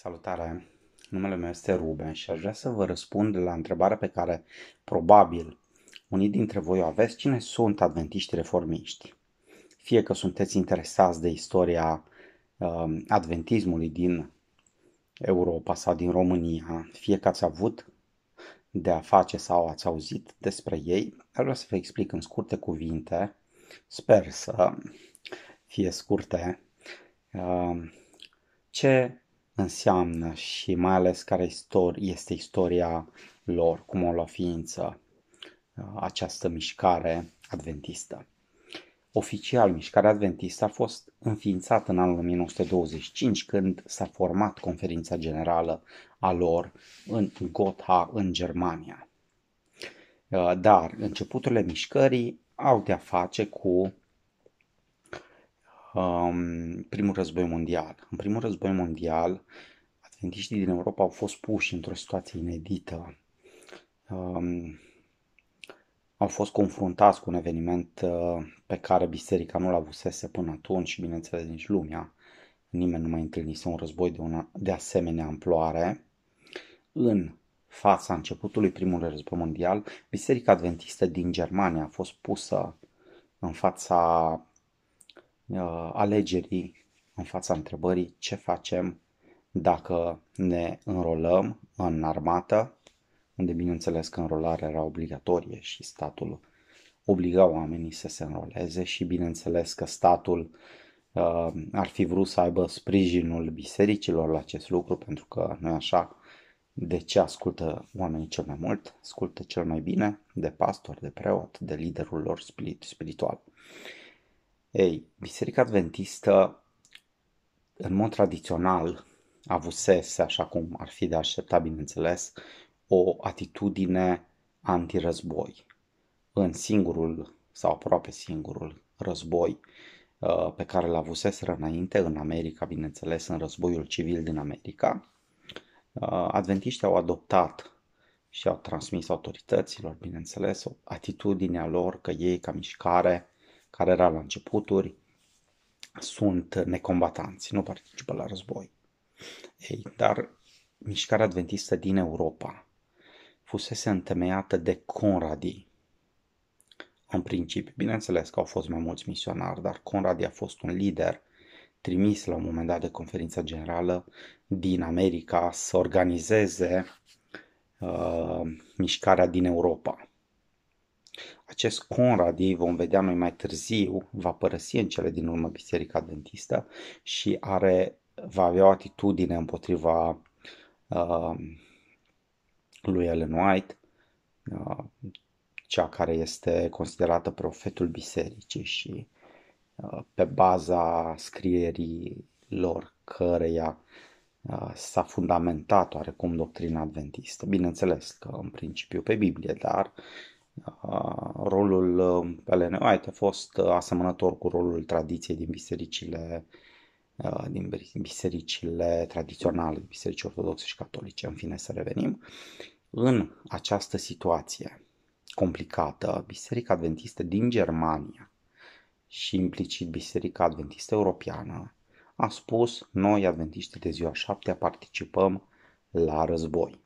Salutare! Numele meu este Ruben și aș vrea să vă răspund la întrebarea pe care probabil unii dintre voi o aveți. Cine sunt adventiști reformiști? Fie că sunteți interesați de istoria um, adventismului din Europa sau din România, fie că ați avut de a face sau ați auzit despre ei, aș vrea să vă explic în scurte cuvinte, sper să fie scurte, um, ce înseamnă și mai ales care este istoria lor, cum o lua ființă uh, această mișcare adventistă. Oficial, mișcarea adventistă a fost înființată în anul 1925 când s-a format conferința generală a lor în Gotha, în Germania. Uh, dar începuturile mișcării au de-a face cu um, primul război mondial. În primul război mondial, adventiștii din Europa au fost puși într-o situație inedită. Um, au fost confruntați cu un eveniment uh, pe care biserica nu l-a avusese până atunci și, bineînțeles, nici lumea. Nimeni nu mai întâlnise un război de, una, de asemenea amploare. În fața începutului primului război mondial, Biserica Adventistă din Germania a fost pusă în fața Uh, alegerii în fața întrebării ce facem dacă ne înrolăm în armată, unde bineînțeles că înrolarea era obligatorie și statul obliga oamenii să se înroleze și bineînțeles că statul uh, ar fi vrut să aibă sprijinul bisericilor la acest lucru, pentru că nu așa de ce ascultă oamenii cel mai mult, ascultă cel mai bine de pastor, de preot, de liderul lor spirit, spiritual. Uh, ei, Biserica Adventistă, în mod tradițional, avusese, așa cum ar fi de așteptat, bineînțeles, o atitudine antirăzboi. În singurul sau aproape singurul război uh, pe care l avuseseră înainte în America, bineînțeles, în războiul civil din America, uh, adventiștii au adoptat și au transmis autorităților, bineînțeles, atitudinea lor că ei, ca mișcare, care era la începuturi, sunt necombatanți, nu participă la război. Ei, dar mișcarea adventistă din Europa fusese întemeiată de Conradi. În principiu, bineînțeles că au fost mai mulți misionari, dar Conradi a fost un lider trimis la un moment dat de conferința generală din America să organizeze uh, mișcarea din Europa. Acest ei vom vedea noi mai târziu, va părăsi în cele din urmă Biserica Adventistă și are, va avea o atitudine împotriva uh, lui Ellen White, uh, cea care este considerată profetul bisericii și uh, pe baza scrierii lor căreia uh, s-a fundamentat oarecum doctrina adventistă. Bineînțeles că în principiu pe Biblie, dar uh, rolul ă, Elenoi a fost ă, asemănător cu rolul tradiției din bisericile ă, din bisericile tradiționale, biserici ortodoxe și catolice, în fine să revenim. În această situație complicată, Biserica Adventistă din Germania și implicit Biserica Adventistă Europeană a spus noi, adventiști de ziua șaptea, participăm la război.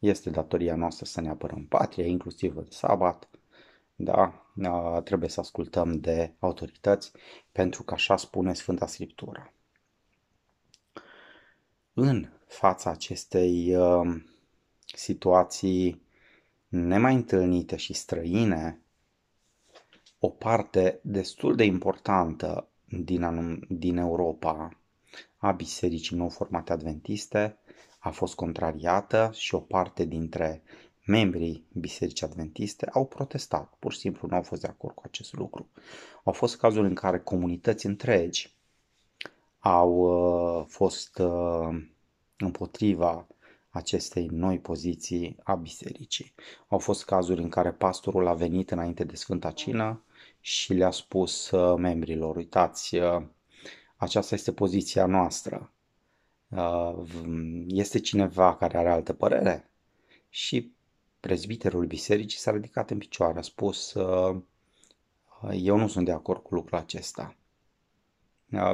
Este datoria noastră să ne apărăm patria, inclusiv în sabat, da? trebuie să ascultăm de autorități, pentru că așa spune Sfânta Scriptură. În fața acestei situații nemai întâlnite și străine, o parte destul de importantă din, anum- din Europa a bisericii nou formate adventiste a fost contrariată și o parte dintre membrii Bisericii Adventiste au protestat, pur și simplu nu au fost de acord cu acest lucru. Au fost cazuri în care comunități întregi au uh, fost uh, împotriva acestei noi poziții a bisericii. Au fost cazuri în care pastorul a venit înainte de Sfânta Cină și le-a spus uh, membrilor, uitați, aceasta este poziția noastră, Uh, este cineva care are altă părere? Și prezbiterul bisericii s-a ridicat în picioare, a spus, uh, uh, eu nu sunt de acord cu lucrul acesta.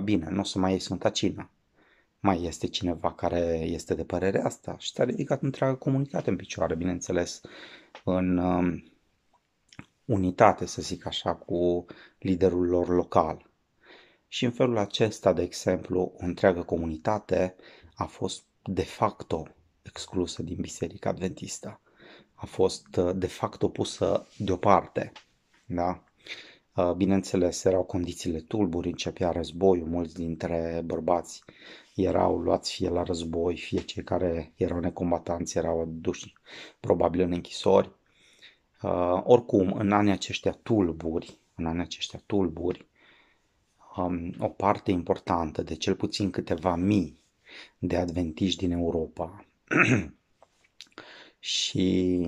Bine, nu o să mai ies în tacină. Mai este cineva care este de părere asta și s-a ridicat întreaga comunitate în picioare, bineînțeles, în um, unitate, să zic așa, cu liderul lor local. Și în felul acesta, de exemplu, o întreagă comunitate a fost de facto exclusă din Biserica Adventistă. A fost uh, de facto pusă deoparte. Da? Uh, bineînțeles, erau condițiile tulburi, începea războiul, mulți dintre bărbați erau luați fie la război, fie cei care erau necombatanți erau aduși probabil în închisori. Uh, oricum, în anii aceștia tulburi, în anii aceștia tulburi, um, o parte importantă de cel puțin câteva mii de adventiști din Europa și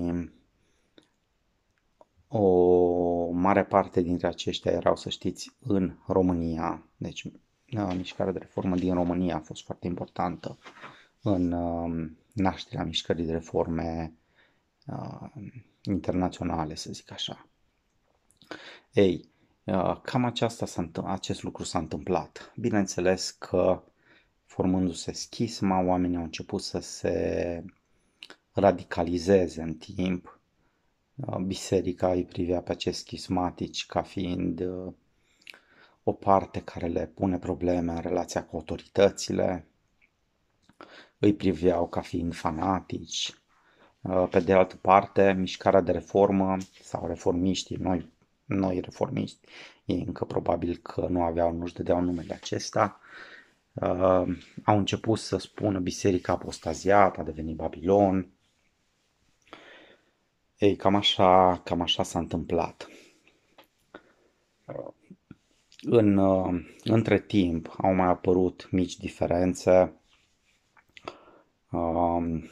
o mare parte dintre aceștia erau, să știți, în România. Deci, da, mișcarea de reformă din România a fost foarte importantă în um, nașterea mișcării de reforme uh, internaționale, să zic așa. Ei, Uh, cam aceasta s-a, acest lucru s-a întâmplat. Bineînțeles că formându-se schisma, oamenii au început să se radicalizeze în timp. Uh, biserica îi privea pe acești schismatici ca fiind uh, o parte care le pune probleme în relația cu autoritățile, îi priveau ca fiind fanatici. Pe de altă parte, mișcarea de reformă sau reformiștii, noi noi reformiști. Ei încă probabil că nu aveau, nu-și dădeau numele acesta. Uh, au început să spună biserica apostaziată, a devenit Babilon. Ei, cam așa, cam așa s-a întâmplat. Uh, în, uh, între timp au mai apărut mici diferențe. Um,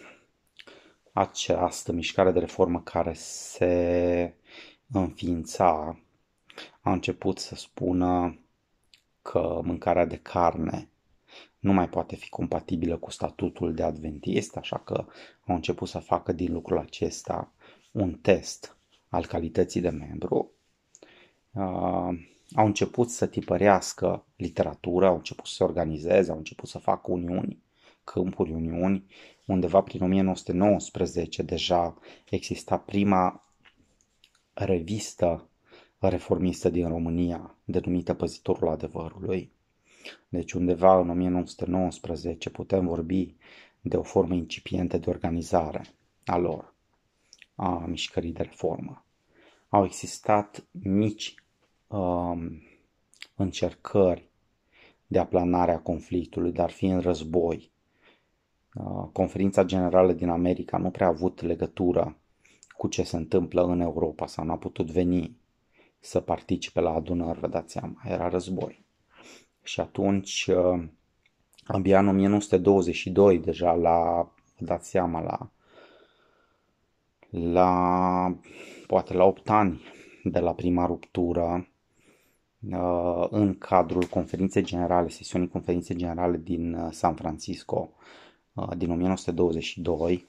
această mișcare de reformă care se înființa a început să spună că mâncarea de carne nu mai poate fi compatibilă cu statutul de adventist, așa că au început să facă din lucrul acesta un test al calității de membru. Uh, au început să tipărească literatura, au început să se organizeze, au început să facă uniuni, câmpuri uniuni. Undeva prin 1919 deja exista prima revista reformistă din România, denumită Păzitorul Adevărului. Deci undeva în 1919 putem vorbi de o formă incipientă de organizare a lor, a mișcării de reformă. Au existat mici um, încercări de aplanare a conflictului, dar fiind război. Uh, conferința Generală din America nu prea a avut legătură cu ce se întâmplă în Europa sau n-a putut veni să participe la adunări, vă dați seama, era război. Și atunci, uh, abia în 1922, deja la, vă dați seama, la, la poate la 8 ani de la prima ruptură, uh, în cadrul conferinței generale, sesiunii conferinței generale din uh, San Francisco din 1922,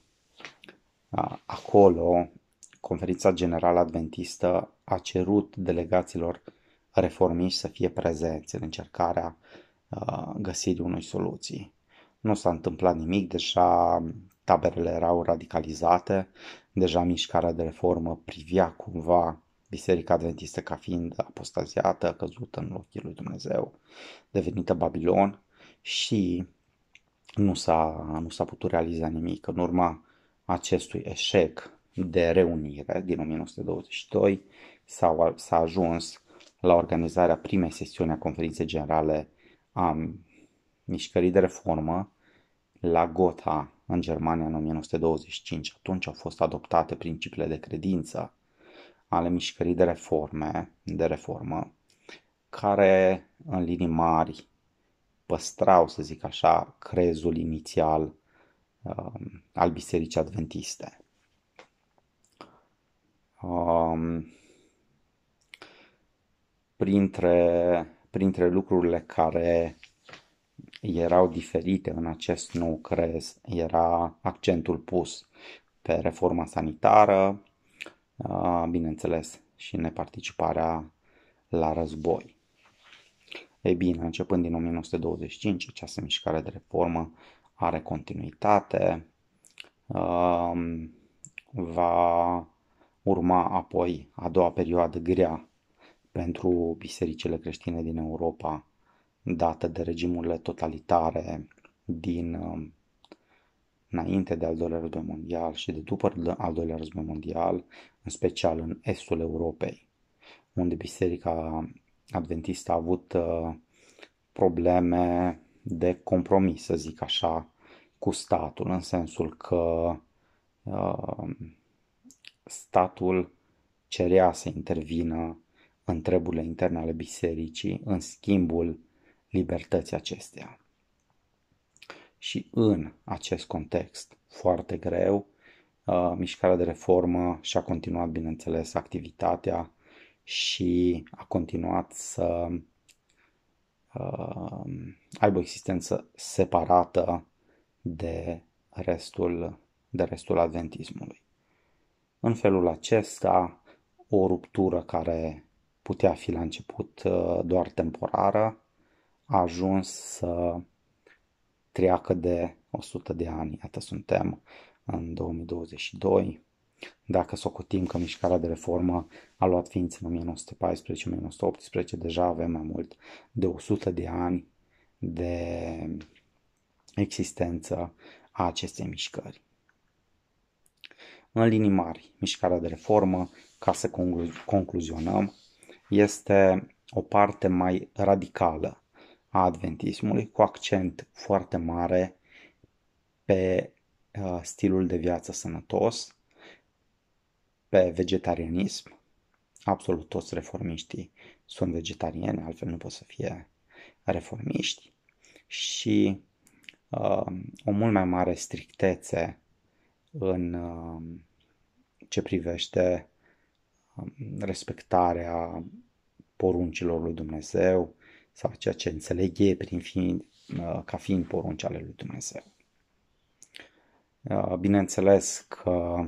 acolo Conferința Generală Adventistă a cerut delegaților reformiști să fie prezenți în încercarea uh, găsirii unei soluții. Nu s-a întâmplat nimic, deja taberele erau radicalizate, deja mișcarea de reformă privia cumva Biserica Adventistă ca fiind apostaziată, căzută în ochii lui Dumnezeu, devenită Babilon și nu s-a, nu s-a putut realiza nimic. În urma acestui eșec de reunire din 1922 s-a, s-a ajuns la organizarea primei sesiuni a conferinței generale a mișcării de reformă la Gotha, în Germania, în 1925. Atunci au fost adoptate principiile de credință ale mișcării de reforme, de reformă, care în linii mari păstrau, să zic așa, crezul inițial um, al Bisericii Adventiste um, printre, printre lucrurile care erau diferite în acest nou crez era accentul pus pe reforma sanitară, bineînțeles și neparticiparea la război. Ei bine, începând din 1925, această mișcare de reformă are continuitate, va Urma apoi a doua perioadă grea pentru bisericile creștine din Europa, dată de regimurile totalitare din uh, înainte de al doilea război mondial și de după al doilea război mondial, în special în estul Europei, unde biserica adventistă a avut uh, probleme de compromis, să zic așa, cu statul, în sensul că uh, statul cerea să intervină în treburile interne ale bisericii în schimbul libertății acesteia. Și în acest context foarte greu, uh, mișcarea de reformă și-a continuat, bineînțeles, activitatea și a continuat să uh, aibă o existență separată de restul, de restul adventismului. În felul acesta, o ruptură care putea fi la început uh, doar temporară a ajuns să treacă de 100 de ani. Iată, suntem în 2022. Dacă socotim că mișcarea de reformă a luat ființă în 1914-1918, deja avem mai mult de 100 de ani de existență a acestei mișcări. În linii mari, mișcarea de reformă, ca să concluzionăm, este o parte mai radicală a adventismului, cu accent foarte mare pe uh, stilul de viață sănătos, pe vegetarianism. Absolut toți reformiștii sunt vegetariani, altfel nu pot să fie reformiști. Și uh, o mult mai mare strictețe în uh, ce privește um, respectarea poruncilor lui Dumnezeu sau ceea ce înțeleg ei prin fiind, uh, ca fiind porunci ale lui Dumnezeu. Uh, bineînțeles că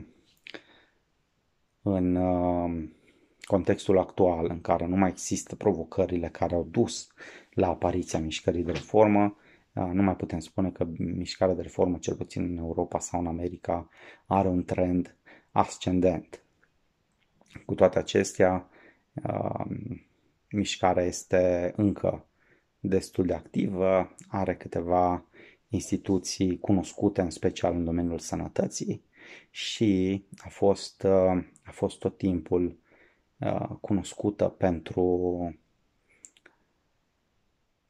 în um, contextul actual în care nu mai există provocările care au dus la apariția mișcării de reformă, uh, nu mai putem spune că mișcarea de reformă, cel puțin în Europa sau în America, are un trend ascendent. Cu toate acestea, um, mișcarea este încă destul de activă, are câteva instituții cunoscute, în special în domeniul sănătății, și a fost, uh, a fost tot timpul uh, cunoscută pentru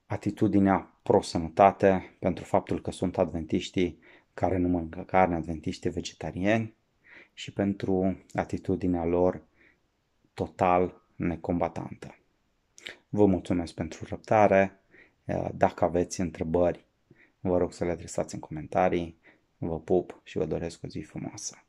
atitudinea pro-sănătate, pentru faptul că sunt adventiștii care nu mănâncă carne, adventiștii vegetariani și pentru atitudinea lor total necombatantă. Vă mulțumesc pentru răbdare. Eh, dacă aveți întrebări, vă rog să le adresați în comentarii. Vă pup și vă doresc o zi frumoasă.